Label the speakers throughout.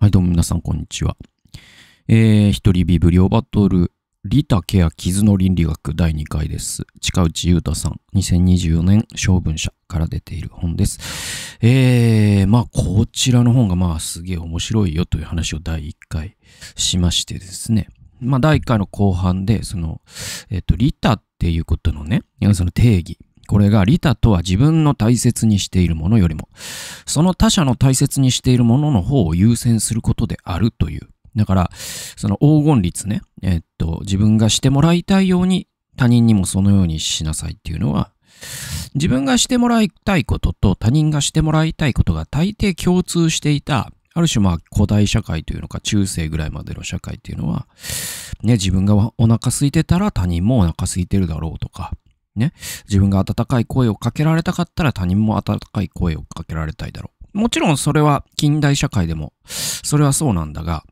Speaker 1: はい、どうも皆さん、こんにちは。えー、一人ビブリオバトル、リタケア傷の倫理学第2回です。近内優太さん、2024年、小文社から出ている本です。えー、まあ、こちらの本が、まあ、すげえ面白いよという話を第1回しましてですね。まあ、第1回の後半で、その、えっ、ー、と、リタっていうことのね、その定義、これが利他とは自分の大切にしているものよりも、その他者の大切にしているものの方を優先することであるという。だから、その黄金率ね、えー、っと、自分がしてもらいたいように他人にもそのようにしなさいっていうのは、自分がしてもらいたいことと他人がしてもらいたいことが大抵共通していた、ある種まあ古代社会というのか中世ぐらいまでの社会っていうのは、ね、自分がお腹空いてたら他人もお腹空いてるだろうとか、ね。自分が温かい声をかけられたかったら他人も温かい声をかけられたいだろう。もちろんそれは近代社会でも、それはそうなんだが、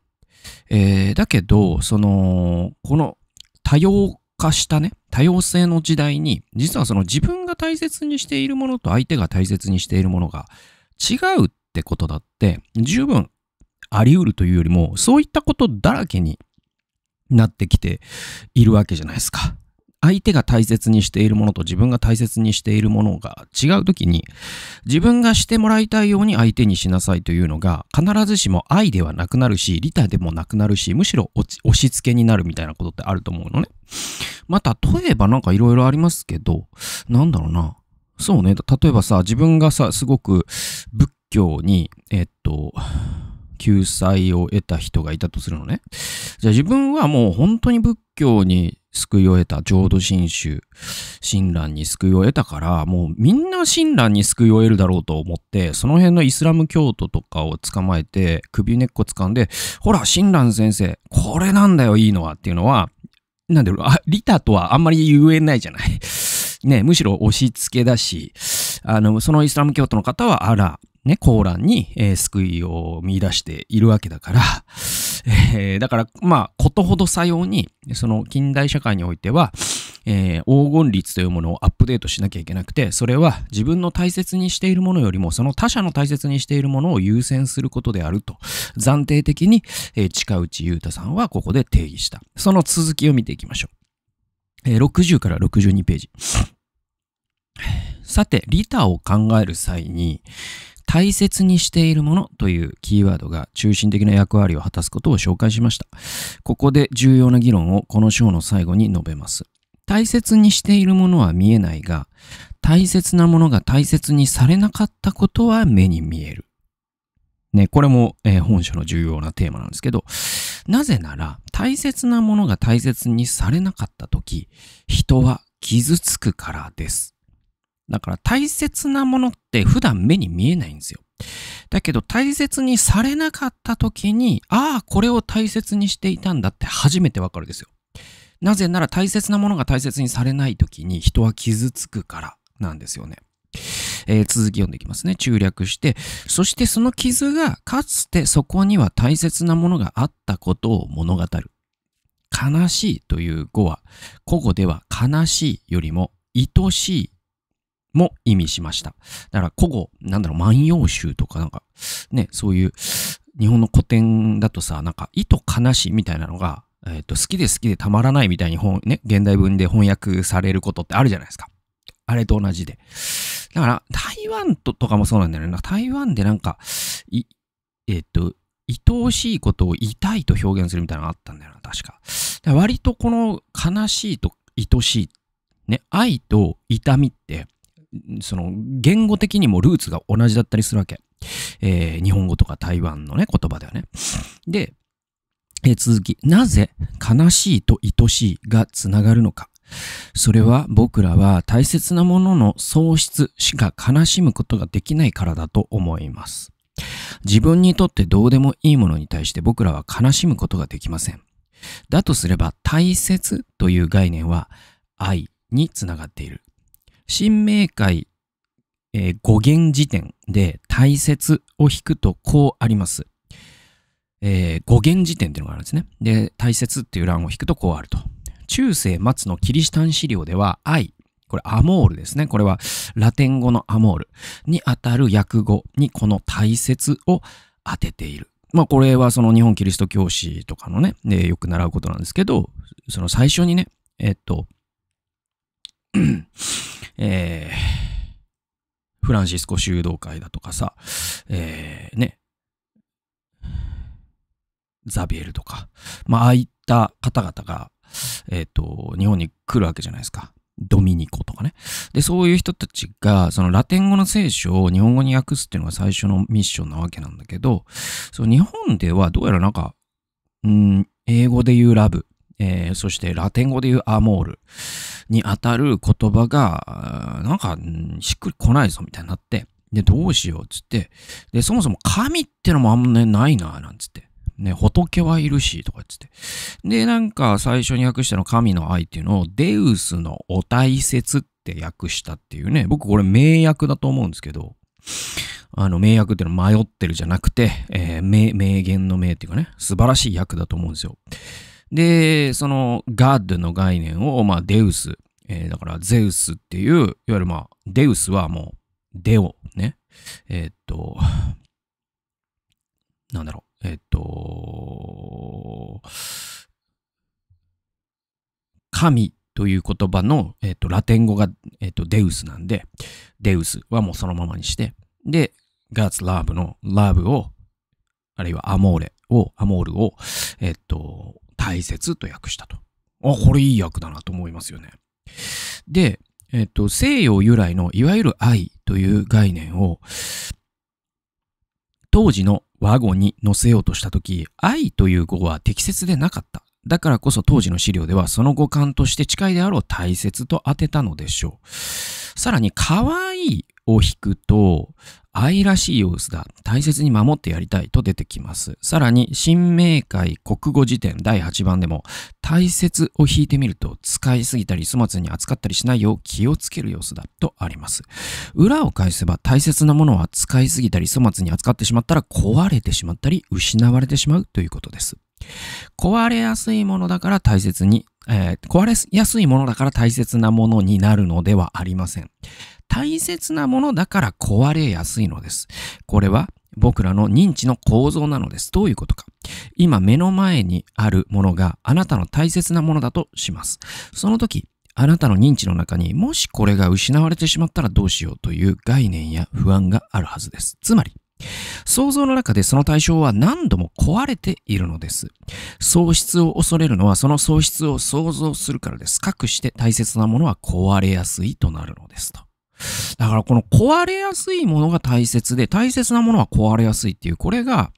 Speaker 1: えー、だけど、その、この多様化したね、多様性の時代に、実はその自分が大切にしているものと相手が大切にしているものが違うってことだって、十分あり得るというよりも、そういったことだらけになってきているわけじゃないですか。相手が大切にしているものと自分が大切にしているものが違う時に自分がしてもらいたいように相手にしなさいというのが必ずしも愛ではなくなるし利他でもなくなるしむしろ押し付けになるみたいなことってあると思うのね。また例えばなんかいろいろありますけどなんだろうなそうね例えばさ自分がさすごく仏教にえっと救済を得た人がいたとするのね。じゃあ自分はもう本当に仏教に救いを得た浄土真宗、親鸞に救いを得たから、もうみんな親鸞に救いを得るだろうと思って、その辺のイスラム教徒とかを捕まえて、首根っこ掴んで、ほら、親鸞先生、これなんだよ、いいのはっていうのは、なんだろう、あ、リタとはあんまり言えないじゃない。ね、むしろ押し付けだし、あの、そのイスラム教徒の方は、あら、ね、コーランに、えー、救いを見出しているわけだから、えー、だから、まあ、ことほどさように、その近代社会においては、えー、黄金率というものをアップデートしなきゃいけなくて、それは自分の大切にしているものよりも、その他者の大切にしているものを優先することであると、暫定的に、えー、近内優太さんはここで定義した。その続きを見ていきましょう。えー、60から62ページ。さて、利他を考える際に、大切にしているものというキーワードが中心的な役割を果たすことを紹介しました。ここで重要な議論をこの章の最後に述べます。大切にしているものは見えないが、大切なものが大切にされなかったことは目に見える。ね、これも、えー、本書の重要なテーマなんですけど、なぜなら大切なものが大切にされなかった時、人は傷つくからです。だから大切なものって普段目に見えないんですよ。だけど大切にされなかった時に、ああ、これを大切にしていたんだって初めてわかるですよ。なぜなら大切なものが大切にされない時に人は傷つくからなんですよね。えー、続き読んでいきますね。中略して、そしてその傷がかつてそこには大切なものがあったことを物語る。悲しいという語は、古語では悲しいよりも愛しいも意味しました。だから古語、なんだろう、万葉集とかなんか、ね、そういう日本の古典だとさ、なんか、意と悲しいみたいなのが、えっ、ー、と、好きで好きでたまらないみたいに本、ね、現代文で翻訳されることってあるじゃないですか。あれと同じで。だから、台湾ととかもそうなんだよね。台湾でなんか、い、えっ、ー、と、愛おしいことを痛いと表現するみたいなのがあったんだよな、確か。か割とこの悲しいと愛しい、ね、愛と痛みって、その言語的にもルーツが同じだったりするわけ。えー、日本語とか台湾のね、言葉ではね。で、えー、続き、なぜ悲しいと愛しいがつながるのか。それは僕らは大切なものの喪失しか悲しむことができないからだと思います。自分にとってどうでもいいものに対して僕らは悲しむことができません。だとすれば大切という概念は愛につながっている。新明解、えー、語源辞典で大切を引くとこうあります。えー、語源辞典っていうのがあるんですね。で、大切っていう欄を引くとこうあると。中世末のキリシタン資料では愛、これアモールですね。これはラテン語のアモールにあたる訳語にこの大切を当てている。まあこれはその日本キリスト教師とかのね、でよく習うことなんですけど、その最初にね、えっと、えー、フランシスコ修道会だとかさ、えー、ね、ザビエルとか、まあ、ああいった方々が、えっ、ー、と、日本に来るわけじゃないですか。ドミニコとかね。で、そういう人たちが、そのラテン語の聖書を日本語に訳すっていうのが最初のミッションなわけなんだけど、その日本ではどうやらなんか、うん、英語で言うラブえー、そしてラテン語で言うアモールにあたる言葉が、なんか、しっくりこないぞみたいになって、で、どうしようっつって、で、そもそも神ってのもあんまね、ないな、なんつって。ね、仏はいるし、とかっつって。で、なんか最初に訳したの神の愛っていうのを、デウスのお大切って訳したっていうね、僕これ名訳だと思うんですけど、あの、名訳っていうのは迷ってるじゃなくて、えー、名、名言の名っていうかね、素晴らしい訳だと思うんですよ。で、そのガッドの概念を、まあ、デウス、えー、だからゼウスっていう、いわゆるまあ、デウスはもう、デオ、ね。えー、っと、なんだろう、えー、っと、神という言葉の、えっと、ラテン語が、えっと、デウスなんで、デウスはもうそのままにして、で、ガッツラブのラブを、あるいはアモーレを、アモールを、えっと、大切と訳したと。あ、これいい訳だなと思いますよね。で、えっと、西洋由来のいわゆる愛という概念を当時の和語に載せようとしたとき、愛という語は適切でなかった。だからこそ当時の資料ではその語感として近いであろう大切と当てたのでしょう。さらに可愛いを引くと、愛らしい様子だ。大切に守ってやりたいと出てきます。さらに、新明解国語辞典第8番でも、大切を引いてみると、使いすぎたり粗末に扱ったりしないよう気をつける様子だとあります。裏を返せば、大切なものは使いすぎたり粗末に扱ってしまったら壊れてしまったり、失われてしまうということです。壊れやすいものだから大切に、えー、壊れやすいものだから大切なものになるのではありません。大切なものだから壊れやすいのです。これは僕らの認知の構造なのです。どういうことか。今目の前にあるものがあなたの大切なものだとします。その時、あなたの認知の中にもしこれが失われてしまったらどうしようという概念や不安があるはずです。つまり、想像の中でその対象は何度も壊れているのです。喪失を恐れるのはその喪失を想像するからです。かくして大切なものは壊れやすいとなるのですと。だからこの壊れやすいものが大切で、大切なものは壊れやすいっていう、これが、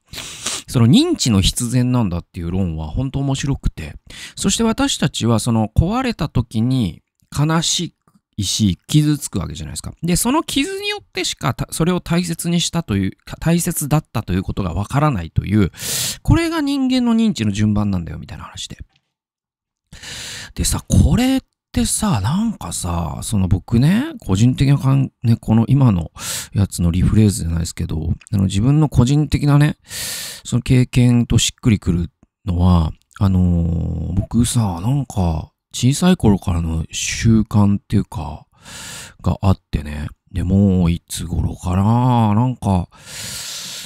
Speaker 1: その認知の必然なんだっていう論は本当面白くて、そして私たちはその壊れた時に悲しいし、傷つくわけじゃないですか。で、その傷によってしかそれを大切にしたという、大切だったということがわからないという、これが人間の認知の順番なんだよみたいな話で。でさ、これっってさ、なんかさ、その僕ね、個人的な感、ね、この今のやつのリフレーズじゃないですけど、あの自分の個人的なね、その経験としっくりくるのは、あのー、僕さ、なんか、小さい頃からの習慣っていうか、があってね、でも、いつ頃かな、なんか、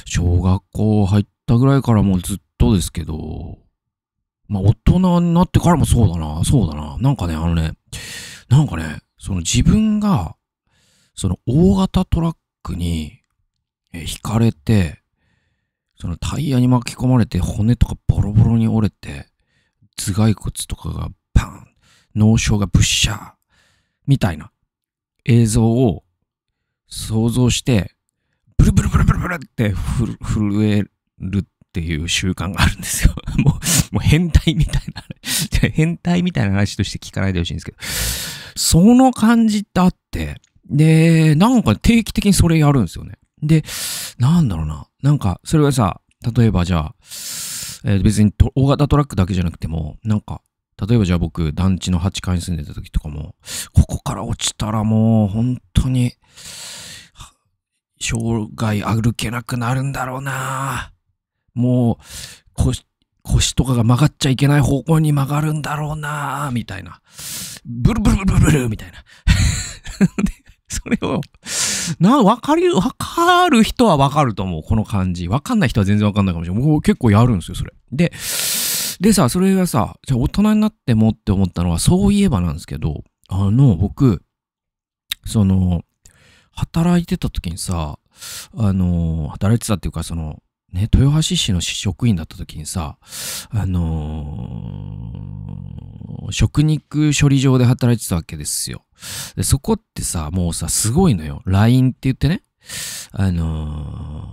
Speaker 1: 小学校入ったぐらいからもうずっとですけど、まあ、大人になってからもそうだな、そうだな。なんかね、あのね、なんかね、その自分が、その大型トラックに、え、引かれて、そのタイヤに巻き込まれて骨とかボロボロに折れて、頭蓋骨とかがパン、脳症がブッシャー、みたいな映像を想像して、ブルブルブルブルブルって震えるっていう習慣があるんですよ。もう、もう変態みたいな、変態みたいな話として聞かないでほしいんですけど、その感じってあって、で、なんか定期的にそれやるんですよね。で、なんだろうな。なんか、それはさ、例えばじゃあ、えー、別に大型トラックだけじゃなくても、なんか、例えばじゃあ僕、団地の8階に住んでた時とかも、ここから落ちたらもう、本当に、生涯歩けなくなるんだろうなもう腰、腰とかが曲がっちゃいけない方向に曲がるんだろうなみたいな。ブルブルブルブルみたいな。それを、な、わかる、わかる人はわかると思う。この感じ。わかんない人は全然わかんないかもしれない。僕結構やるんですよ、それ。で、でさ、それがさ、じゃあ大人になってもって思ったのは、そういえばなんですけど、あの、僕、その、働いてた時にさ、あの、働いてたっていうか、その、ね、豊橋市の市職員だった時にさ、あのー、食肉処理場で働いてたわけですよ。で、そこってさ、もうさ、すごいのよ。LINE って言ってね、あの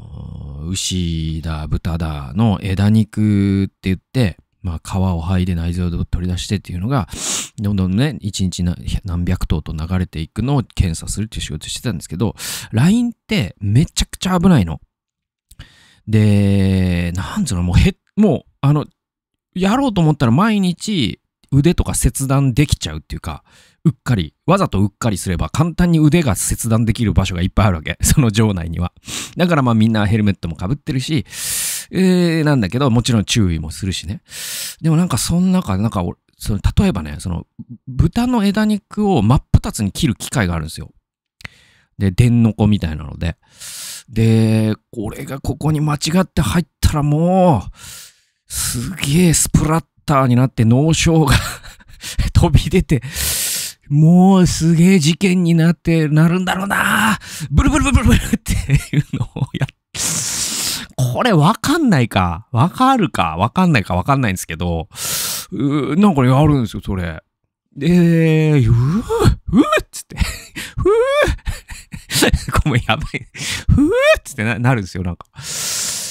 Speaker 1: ー、牛だ、豚だの枝肉って言って、まあ、皮を剥いで内臓を取り出してっていうのが、どんどんね、一日何百頭と流れていくのを検査するっていう仕事してたんですけど、LINE ってめちゃくちゃ危ないの。で、なんつうの、もうへ、もう、あの、やろうと思ったら毎日腕とか切断できちゃうっていうか、うっかり、わざとうっかりすれば簡単に腕が切断できる場所がいっぱいあるわけ。その場内には。だからまあみんなヘルメットもかぶってるし、えー、なんだけど、もちろん注意もするしね。でもなんかその中、なんかその例えばね、その豚の枝肉を真っ二つに切る機械があるんですよ。で、でんのこみたいなので。で、これがここに間違って入ったらもう、すげえスプラッターになって脳症が 飛び出て、もうすげえ事件になって、なるんだろうなブルブルブルブルブルっていうのをやっこれわかんないか。わかるか。わかんないかわかんないんですけど、うなんかやるんですよ、それ。で、うぅ、うぅっつって、うぅ これやばい。ふーっつってななるんですよ、なんか。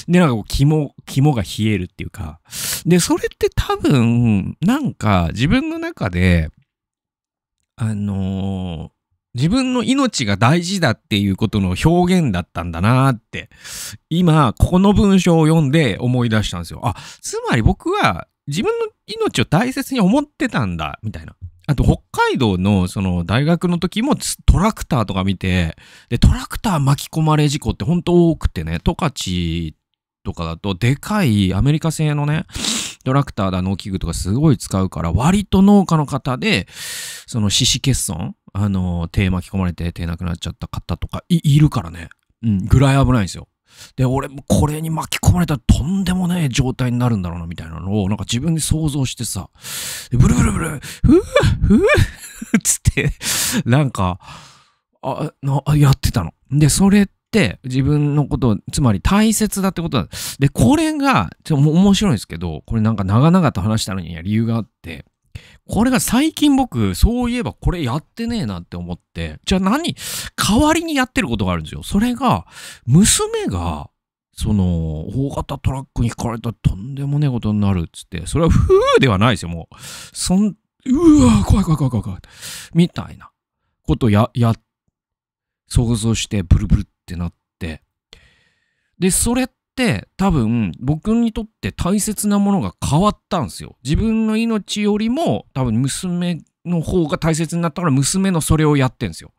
Speaker 1: で、なんかこう、肝、肝が冷えるっていうか。で、それって多分、なんか自分の中で、あのー、自分の命が大事だっていうことの表現だったんだなって、今、この文章を読んで思い出したんですよ。あ、つまり僕は自分の命を大切に思ってたんだ、みたいな。あと、北海道の、その、大学の時もトラクターとか見て、で、トラクター巻き込まれ事故って本当多くてね、十勝とかだと、でかいアメリカ製のね、トラクターだ、農機具とかすごい使うから、割と農家の方で、その、四肢欠損あの、手巻き込まれて手なくなっちゃった方とかい、いるからね。うん、ぐらい危ないんですよ。で、俺、これに巻き込まれたらとんでもない状態になるんだろうな、みたいなのを、なんか自分で想像してさ、ブルブルブル、ふぅ、ふぅ、つって、なんか、あ、な、やってたの。で、それって、自分のことを、つまり大切だってことだ。で、これが、ちょっと面白いんですけど、これなんか長々と話したのには理由があって、これが最近僕、そういえばこれやってねえなって思って、じゃあ何、代わりにやってることがあるんですよ。それが、娘が、その、大型トラックにひかれたらとんでもねえことになるっつって、それはふーではないですよ、もう。そん、うわ怖い怖い怖い怖い怖い。みたいなことや、や、想像して、ブルブルってなって。で、それってって多分僕にとって大切なものが変わったんですよ。自分の命よりも多分娘の方が大切になったから娘のそれをやってんですよ。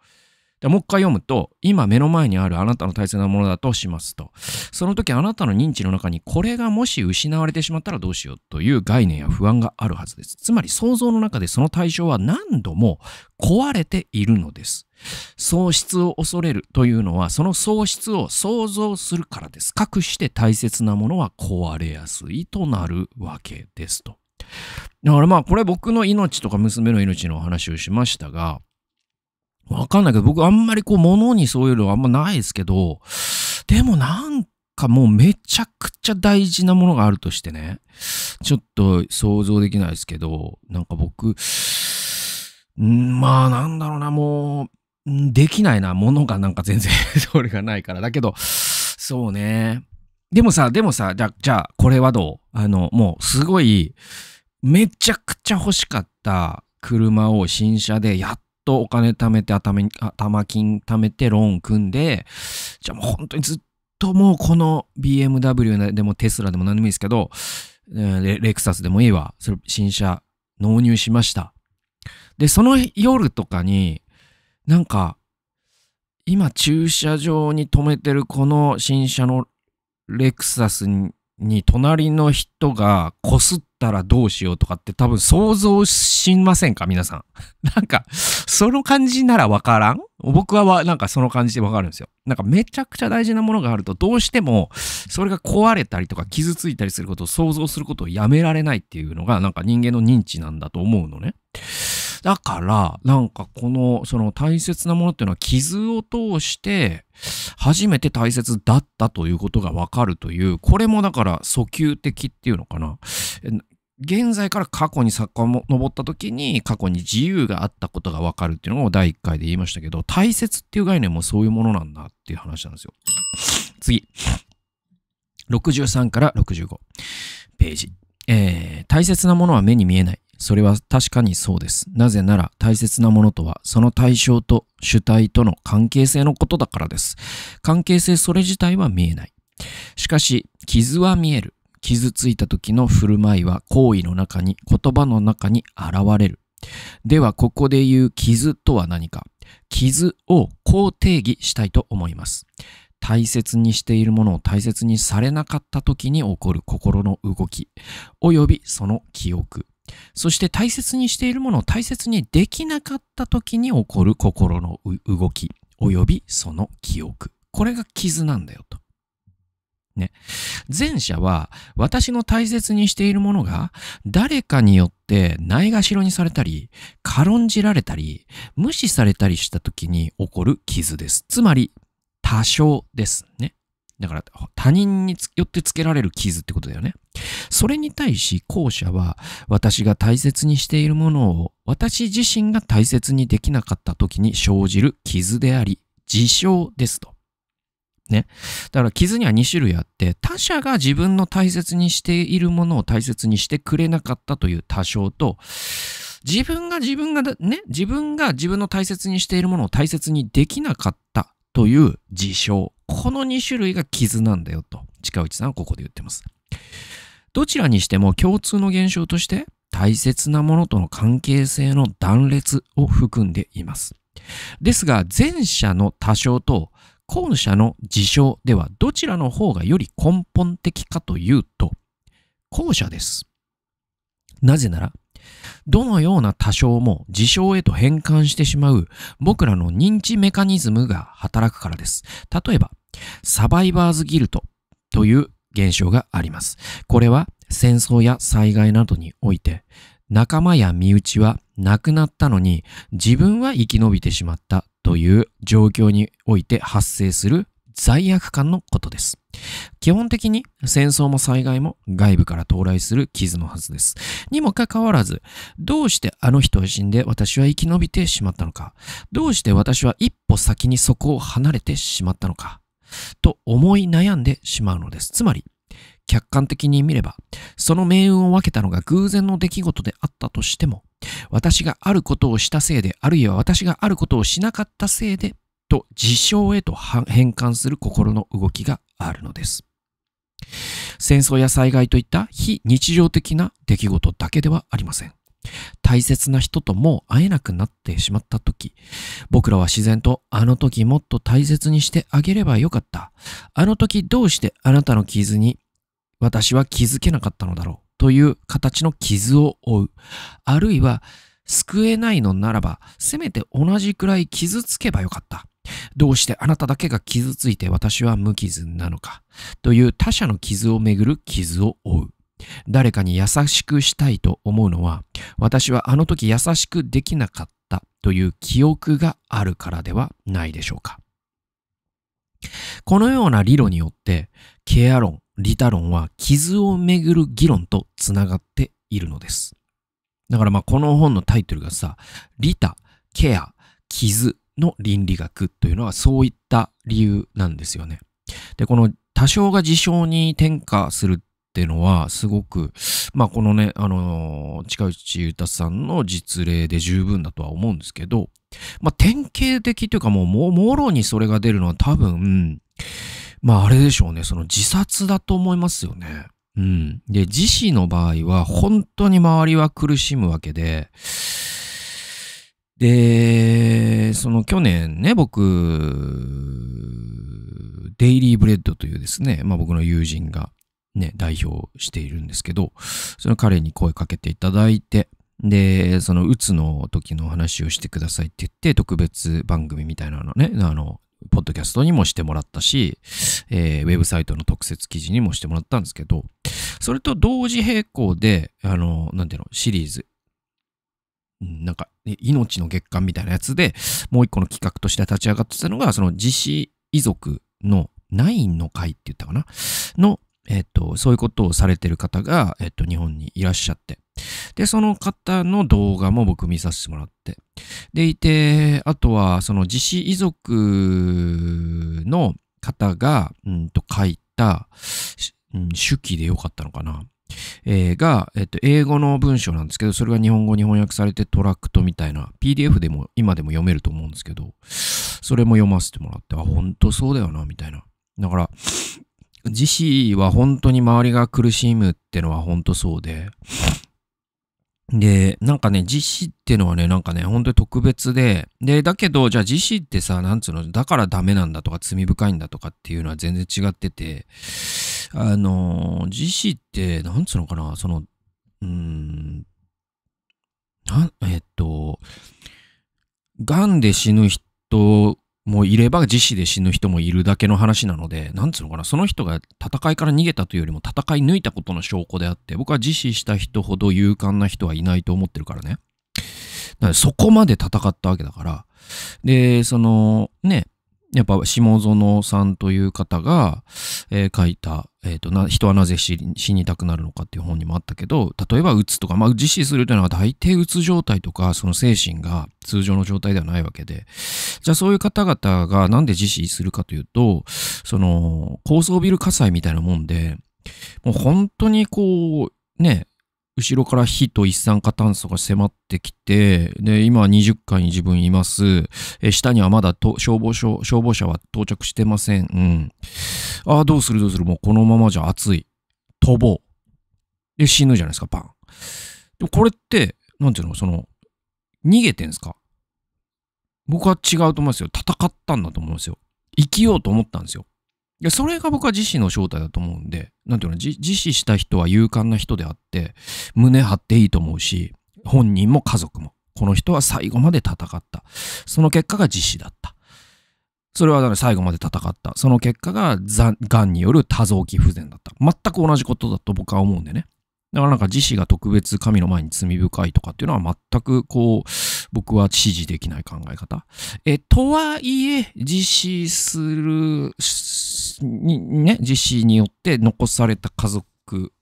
Speaker 1: でもう一回読むと、今目の前にあるあなたの大切なものだとしますと、その時あなたの認知の中にこれがもし失われてしまったらどうしようという概念や不安があるはずです。つまり想像の中でその対象は何度も壊れているのです。喪失を恐れるというのはその喪失を想像するからです。隠して大切なものは壊れやすいとなるわけですと。だからまあこれ僕の命とか娘の命の話をしましたが、わかんないけど、僕あんまりこう物にそういうのはあんまないですけど、でもなんかもうめちゃくちゃ大事なものがあるとしてね、ちょっと想像できないですけど、なんか僕、んまあなんだろうな、もう、できないな、物がなんか全然 それがないから。だけど、そうね。でもさ、でもさ、じゃ、じゃあ、これはどうあの、もうすごい、めちゃくちゃ欲しかった車を新車でやっとお金貯めて頭頭金貯めてローン組んでじゃあもう本当にずっともうこの BMW でもテスラでも何でもいいですけどレレクサスでもいいわそれ新車納入しましたでその夜とかになんか今駐車場に止めてるこの新車のレクサスに隣の人がこすったらどうしようとかって多分想像しませんか皆さん。なんか、その感じならわからん僕はなんかその感じでわかるんですよ。なんかめちゃくちゃ大事なものがあるとどうしてもそれが壊れたりとか傷ついたりすることを想像することをやめられないっていうのがなんか人間の認知なんだと思うのね。だから、なんかこの、その大切なものっていうのは傷を通して、初めて大切だったということがわかるという、これもだから訴求的っていうのかな。現在から過去に遡った時に過去に自由があったことがわかるっていうのを第1回で言いましたけど、大切っていう概念もそういうものなんだっていう話なんですよ。次。63から65ページ。えー、大切なものは目に見えない。それは確かにそうです。なぜなら大切なものとはその対象と主体との関係性のことだからです。関係性それ自体は見えない。しかし、傷は見える。傷ついた時の振る舞いは行為の中に、言葉の中に現れる。では、ここで言う傷とは何か。傷をこう定義したいと思います。大切にしているものを大切にされなかった時に起こる心の動き、及びその記憶。そして大切にしているものを大切にできなかった時に起こる心の動き、及びその記憶。これが傷なんだよと。ね。前者は私の大切にしているものが誰かによってないがしろにされたり、軽んじられたり、無視されたりした時に起こる傷です。つまり、多少ですね。だから他人によってつけられる傷ってことだよね。それに対し後者は私が大切にしているものを私自身が大切にできなかった時に生じる傷であり、事象ですと。ね。だから傷には2種類あって、他者が自分の大切にしているものを大切にしてくれなかったという多少と、自分が自分がね、自分が自分の大切にしているものを大切にできなかったという事象。この2種類が傷なんだよと、近内さんはここで言ってます。どちらにしても共通の現象として、大切なものとの関係性の断裂を含んでいます。ですが、前者の多少と後者の事象ではどちらの方がより根本的かというと、後者です。なぜなら、どのような多少も事象へと変換してしまう僕らの認知メカニズムが働くからです。例えば、サバイバーズギルトという現象があります。これは戦争や災害などにおいて、仲間や身内は亡くなったのに自分は生き延びてしまったという状況において発生する罪悪感のことです。基本的に戦争も災害も外部から到来する傷のはずです。にもかかわらず、どうしてあの人は死んで私は生き延びてしまったのか、どうして私は一歩先にそこを離れてしまったのか、と思い悩んでしまうのです。つまり、客観的に見れば、その命運を分けたのが偶然の出来事であったとしても、私があることをしたせいで、あるいは私があることをしなかったせいで、と事象へと変換する心の動きがあるのです。戦争や災害といった非日常的な出来事だけではありません。大切な人ともう会えなくなってしまった時、僕らは自然とあの時もっと大切にしてあげればよかった。あの時どうしてあなたの傷に私は気づけなかったのだろうという形の傷を負う。あるいは、救えないのならば、せめて同じくらい傷つけばよかった。どうしてあなただけが傷ついて私は無傷なのか。という他者の傷をめぐる傷を負う。誰かに優しくしたいと思うのは、私はあの時優しくできなかったという記憶があるからではないでしょうか。このような理論によって、ケア論、利他論は傷をめぐる議論とつながっているのです。だからまあこの本のタイトルがさ、利他、ケア、傷の倫理学というのはそういった理由なんですよね。で、この多少が事象に転化するっていうのはすごく、まあこのね、あのー、近内裕太さんの実例で十分だとは思うんですけど、まあ典型的というかもうもろにそれが出るのは多分、まああれでしょうね、その自殺だと思いますよね。うん。で、自死の場合は本当に周りは苦しむわけで、で、その去年ね、僕、デイリーブレッドというですね、まあ僕の友人がね、代表しているんですけど、その彼に声かけていただいて、で、その、うつの時の話をしてくださいって言って、特別番組みたいなのね、あの、ポッドキャストにもしてもらったし、えー、ウェブサイトの特設記事にもしてもらったんですけど、それと同時並行で、あの、なんていうの、シリーズ、なんか、命の月間みたいなやつでもう一個の企画として立ち上がってたのが、その自死遺族のナインの会って言ったかなの、えっと、そういうことをされてる方が、えっと、日本にいらっしゃって。で、その方の動画も僕見させてもらって。でいて、あとは、その自死遺族の方が、うんと書いた、うん、手記でよかったのかな。えー、が、えっと、英語の文章なんですけど、それが日本語に翻訳されてトラクトみたいな、PDF でも今でも読めると思うんですけど、それも読ませてもらって、あ、ほんとそうだよな、みたいな。だから、自死は本当に周りが苦しむってのは本当そうで、で、なんかね、自死ってのはね、なんかね、本当に特別で、で、だけど、じゃあ自死ってさ、なんつうの、だからダメなんだとか、罪深いんだとかっていうのは全然違ってて、あの、自死って、なんつうのかな、その、うーん、なえっと、癌で死ぬ人もういれば自死で死ぬ人もいるだけの話なので、なんつうのかな、その人が戦いから逃げたというよりも戦い抜いたことの証拠であって、僕は自死した人ほど勇敢な人はいないと思ってるからね。だからそこまで戦ったわけだから。で、その、ね、やっぱ下園さんという方が、えー、書いた、えーとな「人はなぜ死にたくなるのか」っていう本にもあったけど例えばうつとか、まあ、自死するというのは大抵うつ状態とかその精神が通常の状態ではないわけでじゃあそういう方々がなんで自死するかというとその高層ビル火災みたいなもんでもう本当にこうね後ろから火と一酸化炭素が迫ってきて、で、今20階に自分います。え下にはまだ消防署、消防車は到着してません。うん。ああ、どうするどうする。もうこのままじゃ暑い。飛ぼう。で、死ぬじゃないですか、パン。でもこれって、なんていうの、その、逃げてんすか僕は違うと思いますよ。戦ったんだと思うんですよ。生きようと思ったんですよ。やそれが僕は自死の正体だと思うんで、なんていうの、自死した人は勇敢な人であって、胸張っていいと思うし、本人も家族も。この人は最後まで戦った。その結果が自死だった。それはだから最後まで戦った。その結果が、がんによる多臓器不全だった。全く同じことだと僕は思うんでね。だからなんか自死が特別神の前に罪深いとかっていうのは全くこう、僕は支持できない考え方。え、とはいえ、自死する、に、ね、自死によって残された家族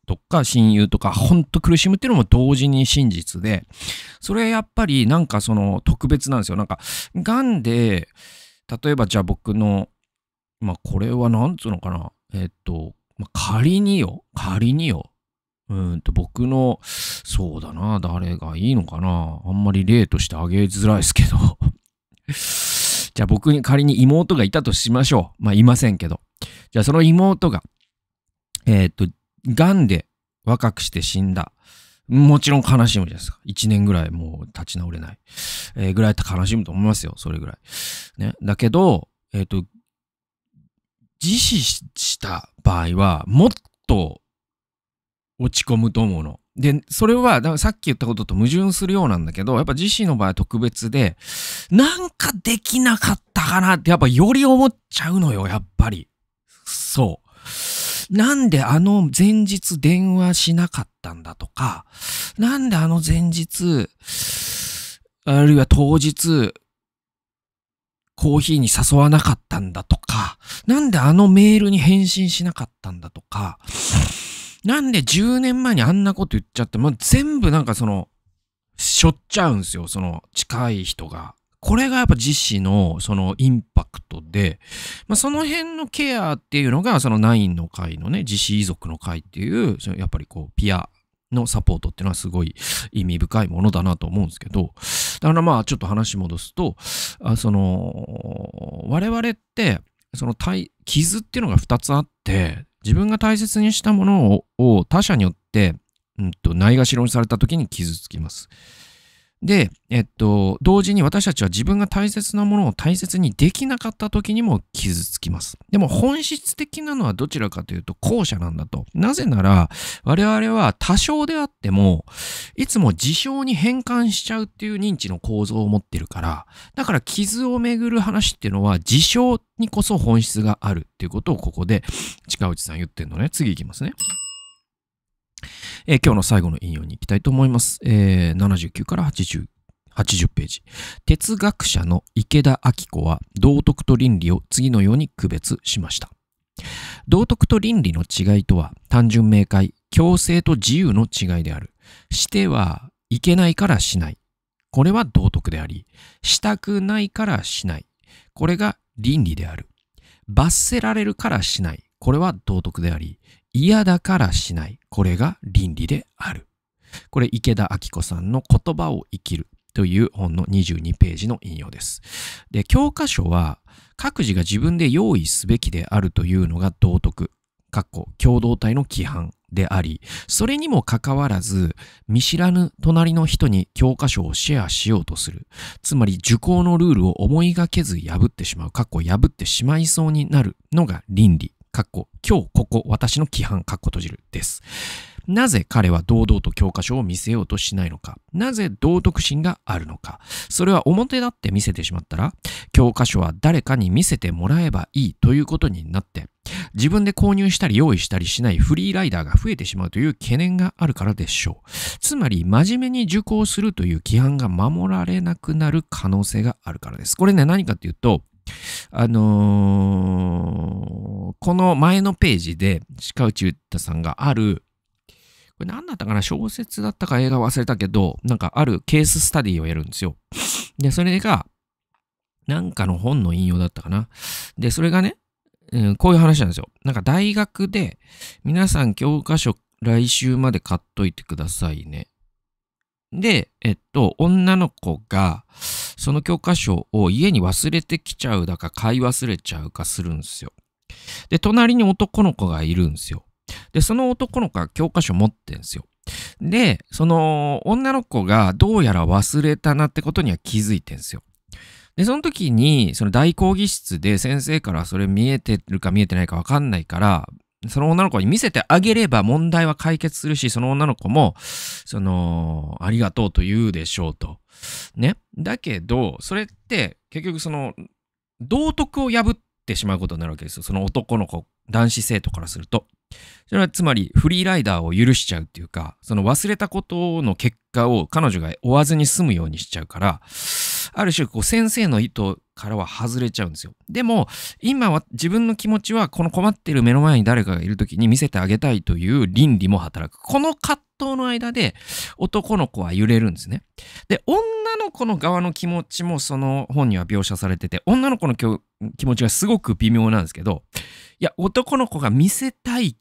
Speaker 1: とか親友とか、ほんと苦しむっていうのも同時に真実で、それやっぱりなんかその特別なんですよ。なんか、癌で、例えばじゃあ僕の、まあこれはなんつうのかな、えっと、まあ、仮によ、仮によ、うんと、僕の、そうだな、誰がいいのかな。あんまり例としてあげづらいですけど じゃあ僕に仮に妹がいたとしましょう。まあ、いませんけど。じゃあその妹が、えっ、ー、と、癌で若くして死んだ。もちろん悲しむじゃないですか。一年ぐらいもう立ち直れない。えー、ぐらいって悲しむと思いますよ。それぐらい。ね。だけど、えっ、ー、と、自死した場合は、もっと落ち込むと思うの。で、それは、だからさっき言ったことと矛盾するようなんだけど、やっぱ自身の場合は特別で、なんかできなかったかなって、やっぱより思っちゃうのよ、やっぱり。そう。なんであの前日電話しなかったんだとか、なんであの前日、あるいは当日、コーヒーに誘わなかったんだとか、なんであのメールに返信しなかったんだとか、なんで10年前にあんなこと言っちゃって、まあ、全部なんかその、しょっちゃうんですよ、その近い人が。これがやっぱ自身のそのインパクトで、まあ、その辺のケアっていうのが、そのナインの会のね、自死遺族の会っていう、やっぱりこう、ピアのサポートっていうのはすごい意味深いものだなと思うんですけど、だからまあちょっと話戻すと、あその、我々って、その傷っていうのが2つあって、自分が大切にしたものを他者によって、うんとないがしろにされた時に傷つきます。で、えっと、同時に私たちは自分が大切なものを大切にできなかった時にも傷つきます。でも本質的なのはどちらかというと後者なんだと。なぜなら、我々は多少であっても、いつも事象に変換しちゃうっていう認知の構造を持ってるから、だから傷をめぐる話っていうのは事象にこそ本質があるっていうことをここで近内さん言ってんのね。次いきますね。えー、今日の最後の引用に行きたいと思います。えー、79から80。80ページ。哲学者の池田明子は道徳と倫理を次のように区別しました。道徳と倫理の違いとは単純明快、強制と自由の違いである。してはいけないからしない。これは道徳であり、したくないからしない。これが倫理である。罰せられるからしない。これは道徳であり、嫌だからしない。これが倫理である。これ池田明子さんの言葉を生きるという本の22ページの引用です。で、教科書は各自が自分で用意すべきであるというのが道徳、かっこ共同体の規範であり、それにもかかわらず、見知らぬ隣の人に教科書をシェアしようとする。つまり受講のルールを思いがけず破ってしまう、かっこ破ってしまいそうになるのが倫理かっ今日ここ、私の規範、かっ閉じる、です。なぜ彼は堂々と教科書を見せようとしないのか。なぜ道徳心があるのか。それは表立って見せてしまったら、教科書は誰かに見せてもらえばいいということになって、自分で購入したり用意したりしないフリーライダーが増えてしまうという懸念があるからでしょう。つまり、真面目に受講するという規範が守られなくなる可能性があるからです。これね、何かっていうと、あのー、この前のページで、鹿内優太さんがある、これ何だったかな小説だったか映画忘れたけど、なんかあるケーススタディをやるんですよ。で、それが、なんかの本の引用だったかな。で、それがね、うん、こういう話なんですよ。なんか大学で、皆さん教科書来週まで買っといてくださいね。で、えっと、女の子が、その教科書を家に忘れてきちゃうだか買い忘れちゃうかするんですよ。で、隣に男の子がいるんですよ。で、その男の子は教科書持ってんですよ。で、その女の子がどうやら忘れたなってことには気づいてんですよ。で、その時に、その大講義室で先生からそれ見えてるか見えてないかわかんないから、その女の子に見せてあげれば問題は解決するし、その女の子も、その、ありがとうと言うでしょうと。ね。だけど、それって結局その道徳を破ってしまうことになるわけですよ。その男の子、男子生徒からすると。それはつまりフリーライダーを許しちゃうっていうか、その忘れたことの結果を彼女が追わずに済むようにしちゃうから、ある種、先生の意図からは外れちゃうんですよ。でも、今は自分の気持ちは、この困ってる目の前に誰かがいる時に見せてあげたいという倫理も働く。この葛藤の間で、男の子は揺れるんですね。で、女の子の側の気持ちもその本には描写されてて、女の子の気持ちがすごく微妙なんですけど、いや、男の子が見せたい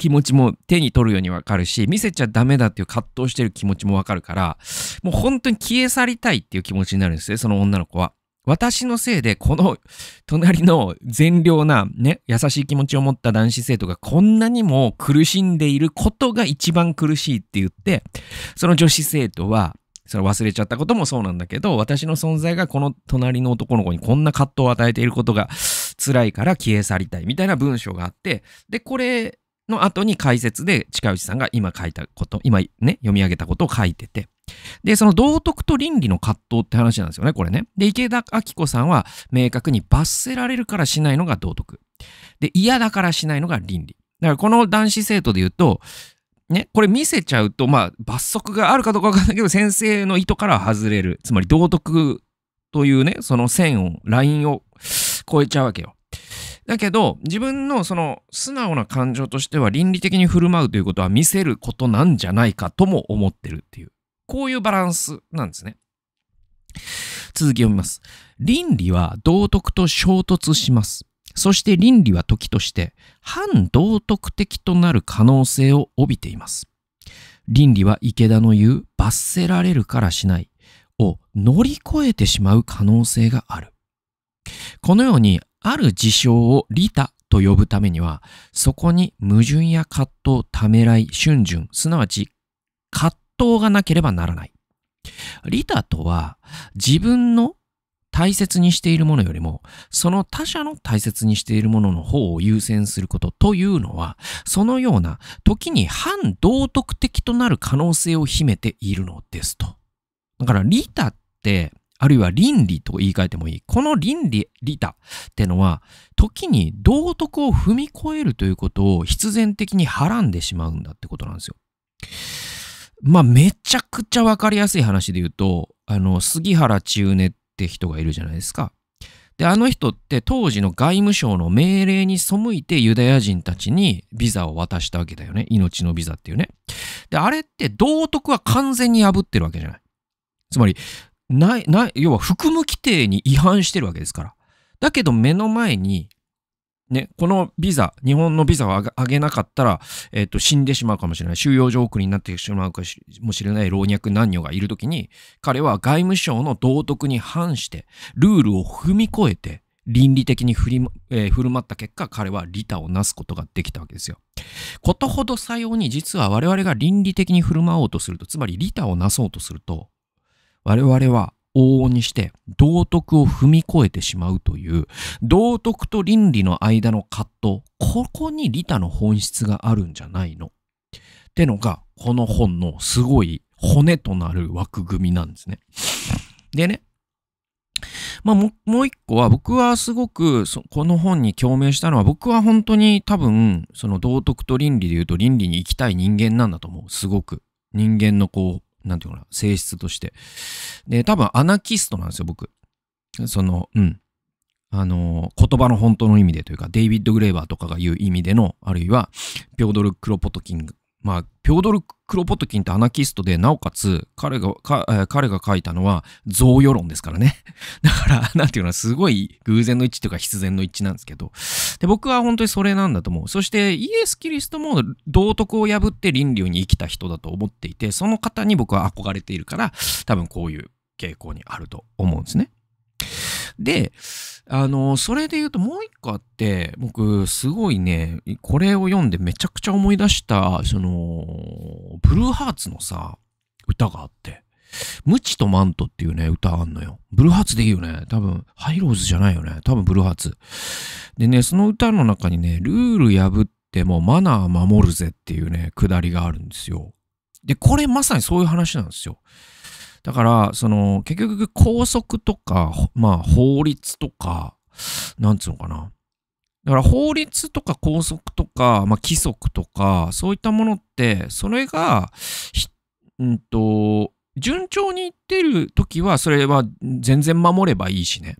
Speaker 1: 気持ちも手に取るようにわかるし、見せちゃダメだっていう葛藤してる気持ちもわかるから、もう本当に消え去りたいっていう気持ちになるんですね、その女の子は。私のせいで、この隣の善良なね、優しい気持ちを持った男子生徒がこんなにも苦しんでいることが一番苦しいって言って、その女子生徒は、その忘れちゃったこともそうなんだけど、私の存在がこの隣の男の子にこんな葛藤を与えていることが辛いから消え去りたいみたいな文章があって、で、これの後に解説で近内さんが今書いたこと、今ね、読み上げたことを書いてて、で、その道徳と倫理の葛藤って話なんですよね、これね。で、池田明子さんは明確に罰せられるからしないのが道徳。で、嫌だからしないのが倫理。だからこの男子生徒で言うと、ね、これ見せちゃうと、まあ、罰則があるかどうかわかんないけど、先生の意図からは外れる。つまり道徳というね、その線を、ラインを超えちゃうわけよ。だけど、自分のその素直な感情としては倫理的に振る舞うということは見せることなんじゃないかとも思ってるっていう。こういうバランスなんですね。続き読みます。倫理は道徳と衝突します。そして倫理は時として反道徳的となる可能性を帯びています。倫理は池田の言う罰せられるからしないを乗り越えてしまう可能性がある。このように、ある事象を利他と呼ぶためには、そこに矛盾や葛藤、ためらい、瞬順、すなわち葛藤がなければならない。利他とは、自分の大切にしているものよりも、その他者の大切にしているものの方を優先することというのは、そのような時に反道徳的となる可能性を秘めているのですと。だから、利他って、あるいは倫理と言い換えてもいい。この倫理、利他ってのは、時に道徳を踏み越えるということを必然的にはらんでしまうんだってことなんですよ。まあ、めちゃくちゃわかりやすい話で言うと、あの、杉原千畝って人がいるじゃないですか。で、あの人って当時の外務省の命令に背いてユダヤ人たちにビザを渡したわけだよね。命のビザっていうね。で、あれって道徳は完全に破ってるわけじゃない。つまり、ない、ない、要は含む規定に違反してるわけですから。だけど目の前に、ね、このビザ、日本のビザをあげなかったら、えっ、ー、と、死んでしまうかもしれない。収容所送りになってしまうかもしれない老若男女がいるときに、彼は外務省の道徳に反して、ルールを踏み越えて、倫理的に振り、えー、振る舞った結果、彼は利他をなすことができたわけですよ。ことほどさように、実は我々が倫理的に振る舞おうとすると、つまり利他をなそうとすると、我々は往々にして道徳を踏み越えてしまうという道徳と倫理の間の葛藤ここに利他の本質があるんじゃないのってのがこの本のすごい骨となる枠組みなんですね。でねまあ、もう一個は僕はすごくこの本に共鳴したのは僕は本当に多分その道徳と倫理で言うと倫理に行きたい人間なんだと思うすごく人間のこうなんていうかな、性質として。で、多分アナキストなんですよ、僕。その、うん。あの、言葉の本当の意味でというか、デイビッド・グレーバーとかが言う意味での、あるいは、ピョードル・クロポトキンまあ、ピョードル・クロポトキンってアナキストで、なおかつ、彼が、彼が書いたのは、贈与論ですからね。だから、なんていうのは、すごい偶然の一致というか、必然の一致なんですけど。で、僕は本当にそれなんだと思う。そして、イエス・キリストも道徳を破って倫理に生きた人だと思っていて、その方に僕は憧れているから、多分こういう傾向にあると思うんですね。で、あの、それで言うともう一個あって、僕、すごいね、これを読んでめちゃくちゃ思い出した、その、ブルーハーツのさ、歌があって、ムチとマントっていうね、歌あんのよ。ブルーハーツでいいよね。多分、ハイローズじゃないよね。多分、ブルーハーツ。でね、その歌の中にね、ルール破ってもマナー守るぜっていうね、くだりがあるんですよ。で、これまさにそういう話なんですよ。だから、その、結局、校則とか、まあ、法律とか、なんつうのかな。だから法律とか校則とか、まあ、規則とか、そういったものって、それが、うんと、順調にいってる時は、それは全然守ればいいしね。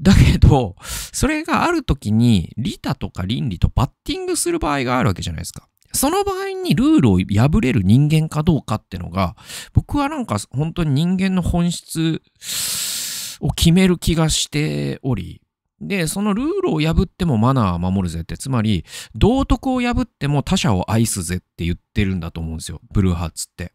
Speaker 1: だけど、それがある時に、利他とか倫理とバッティングする場合があるわけじゃないですか。その場合にルールを破れる人間かどうかってのが、僕はなんか本当に人間の本質を決める気がしており、で、そのルールを破ってもマナーを守るぜって、つまり、道徳を破っても他者を愛すぜって言ってるんだと思うんですよ、ブルーハーツって。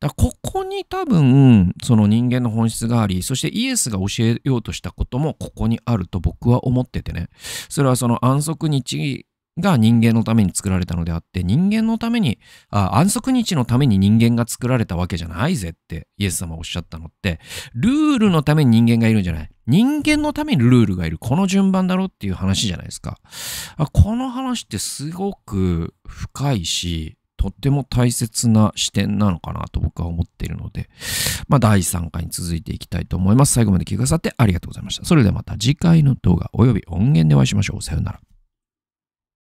Speaker 1: だここに多分、その人間の本質があり、そしてイエスが教えようとしたこともここにあると僕は思っててね。それはその安息日が人間のために作られたのであって、人間のために、あ安息日のために人間が作られたわけじゃないぜってイエス様おっしゃったのって、ルールのために人間がいるんじゃない。人間のためにルールがいる。この順番だろっていう話じゃないですか。あこの話ってすごく深いし、とっても大切な視点なのかなと僕は思っているので、まあ、第3回に続いていきたいと思います。最後まで聞いてくださってありがとうございました。それではまた次回の動画及び音源でお会いしましょう。さようなら。